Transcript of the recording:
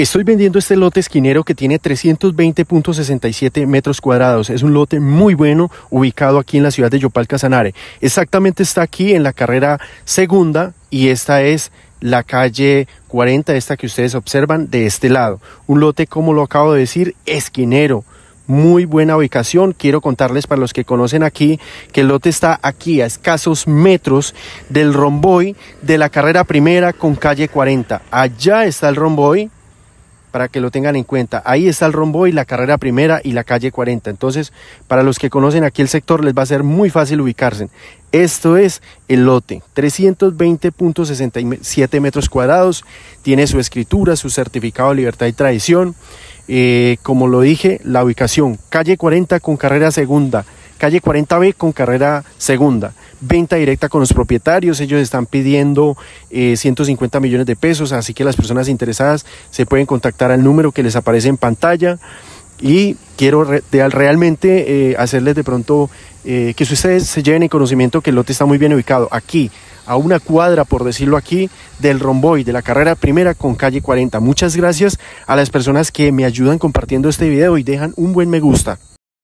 Estoy vendiendo este lote esquinero que tiene 320.67 metros cuadrados. Es un lote muy bueno ubicado aquí en la ciudad de Yopal Casanare. Exactamente está aquí en la carrera segunda y esta es la calle 40, esta que ustedes observan de este lado. Un lote, como lo acabo de decir, esquinero muy buena ubicación. Quiero contarles para los que conocen aquí que el lote está aquí a escasos metros del romboy de la carrera primera con calle 40. Allá está el romboy para que lo tengan en cuenta. Ahí está el Romboy, la carrera primera y la calle 40. Entonces, para los que conocen aquí el sector, les va a ser muy fácil ubicarse. Esto es el lote, 320.67 metros cuadrados. Tiene su escritura, su certificado de libertad y tradición. Eh, como lo dije, la ubicación, calle 40 con carrera segunda, calle 40B con carrera segunda venta directa con los propietarios. Ellos están pidiendo 150 eh, millones de pesos, así que las personas interesadas se pueden contactar al número que les aparece en pantalla. Y quiero realmente eh, hacerles de pronto eh, que ustedes se lleven el conocimiento que el lote está muy bien ubicado aquí, a una cuadra, por decirlo aquí, del romboy de la carrera primera con calle 40. Muchas gracias a las personas que me ayudan compartiendo este video y dejan un buen me gusta.